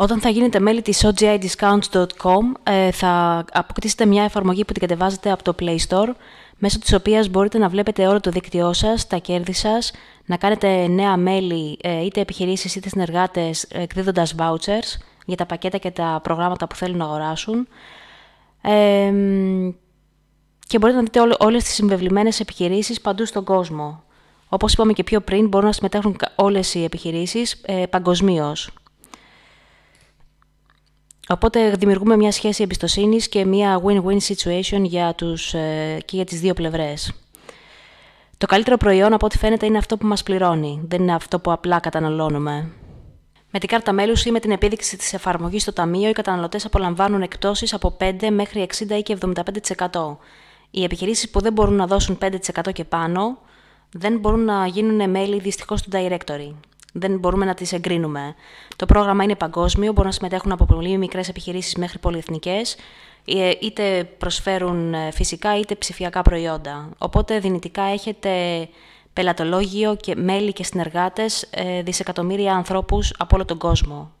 Όταν θα γίνετε μέλη της ogidiscounts.com ε, θα αποκτήσετε μια εφαρμογή που την κατεβάζετε από το Play Store μέσω της οποίας μπορείτε να βλέπετε όλο το δίκτυό σας, τα κέρδη σας, να κάνετε νέα μέλη ε, είτε επιχειρήσεις είτε συνεργάτες εκδίδοντας vouchers για τα πακέτα και τα προγράμματα που θέλουν να αγοράσουν. και μπορείτε να δείτε όλες τις συμβεβλημένες επιχειρήσεις παντού στον κόσμο. Όπως είπαμε και πιο πριν, μπορούν να συμμετέχουν όλες οι επιχειρήσεις ε, παγκοσμίως. Οπότε δημιουργούμε μια σχέση εμπιστοσύνης και μια win-win situation για τους, ε, και για τις δύο πλευρές. Το καλύτερο προϊόν από ό,τι φαίνεται είναι αυτό που μας πληρώνει, δεν είναι αυτό που απλά καταναλώνουμε. Με την κάρτα μέλους ή με την επίδειξη της εφαρμογής στο ταμείο, οι καταναλωτές απολαμβάνουν εκπτώσεις από 5 μέχρι 60 ή και 75%. Οι επιχειρήσεις που δεν μπορούν να δώσουν 5% και πάνω δεν μπορούν να γίνουν μέλη δυστυχώς του directory δεν μπορούμε να τις εγκρίνουμε. Το πρόγραμμα είναι παγκόσμιο, μπορούν να συμμετέχουν από πολύ μικρές επιχειρήσεις μέχρι πολυεθνικές, ε, είτε προσφέρουν ε, φυσικά είτε ψηφιακά προϊόντα. Οπότε δυνητικά έχετε πελατολόγιο και μέλη και συνεργάτες ε, δισεκατομμύρια ανθρώπους από όλο τον κόσμο